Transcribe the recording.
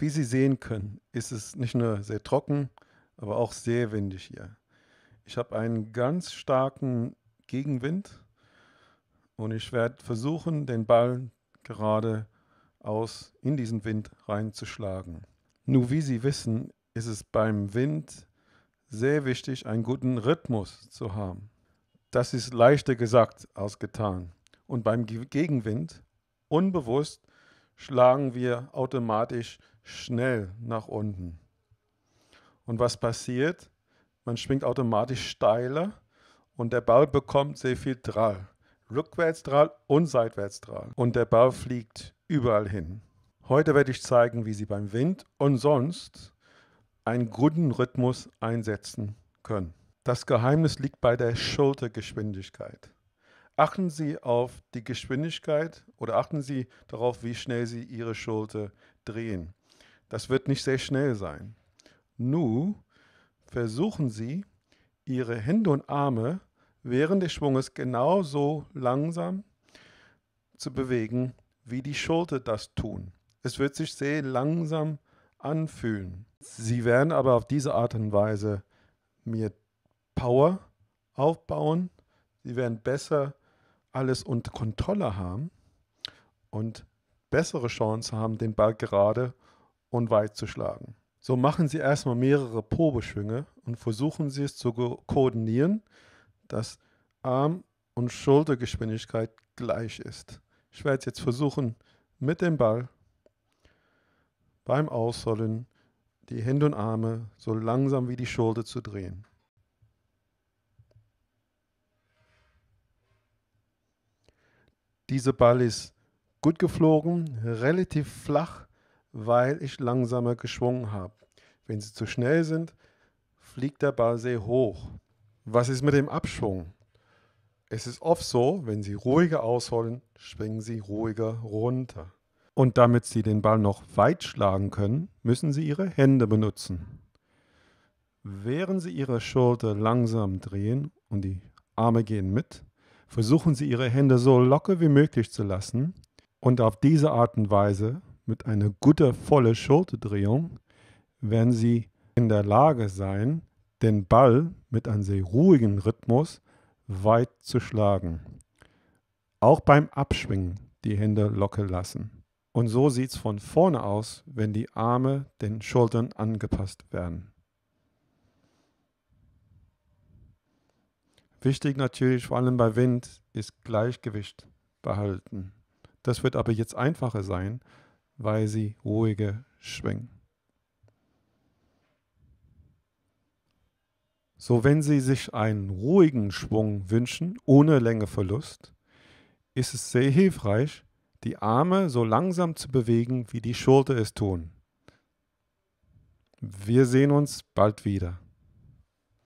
Wie Sie sehen können, ist es nicht nur sehr trocken, aber auch sehr windig hier. Ich habe einen ganz starken Gegenwind und ich werde versuchen, den Ball gerade aus in diesen Wind reinzuschlagen. Nur wie Sie wissen, ist es beim Wind sehr wichtig, einen guten Rhythmus zu haben. Das ist leichter gesagt als getan. Und beim Gegenwind, unbewusst, schlagen wir automatisch schnell nach unten. Und was passiert? Man schwingt automatisch steiler und der Ball bekommt sehr viel Drall. Rückwärtsdrall und Seitwärtsdrall. Und der Ball fliegt überall hin. Heute werde ich zeigen, wie Sie beim Wind und sonst einen guten Rhythmus einsetzen können. Das Geheimnis liegt bei der Schultergeschwindigkeit. Achten Sie auf die Geschwindigkeit oder achten Sie darauf, wie schnell Sie Ihre Schulter drehen. Das wird nicht sehr schnell sein. Nun versuchen Sie, Ihre Hände und Arme während des Schwunges genauso langsam zu bewegen, wie die Schulter das tun. Es wird sich sehr langsam anfühlen. Sie werden aber auf diese Art und Weise mehr Power aufbauen. Sie werden besser alles unter Kontrolle haben und bessere Chance haben, den Ball gerade und weit zu schlagen. So machen Sie erstmal mehrere Probeschwünge und versuchen Sie es zu koordinieren, dass Arm- und Schultergeschwindigkeit gleich ist. Ich werde jetzt versuchen, mit dem Ball beim Ausrollen die Hände und Arme so langsam wie die Schulter zu drehen. Dieser Ball ist gut geflogen, relativ flach, weil ich langsamer geschwungen habe. Wenn sie zu schnell sind, fliegt der Ball sehr hoch. Was ist mit dem Abschwung? Es ist oft so, wenn sie ruhiger ausholen, springen sie ruhiger runter. Und damit sie den Ball noch weit schlagen können, müssen sie ihre Hände benutzen. Während sie ihre Schulter langsam drehen und die Arme gehen mit, versuchen Sie Ihre Hände so locker wie möglich zu lassen und auf diese Art und Weise mit einer guten vollen Schulterdrehung werden Sie in der Lage sein, den Ball mit einem sehr ruhigen Rhythmus weit zu schlagen. Auch beim Abschwingen die Hände locker lassen. Und so sieht es von vorne aus, wenn die Arme den Schultern angepasst werden. Wichtig natürlich, vor allem bei Wind, ist Gleichgewicht behalten. Das wird aber jetzt einfacher sein, weil sie ruhiger schwingen. So, wenn Sie sich einen ruhigen Schwung wünschen, ohne Längeverlust, ist es sehr hilfreich, die Arme so langsam zu bewegen, wie die Schulter es tun. Wir sehen uns bald wieder.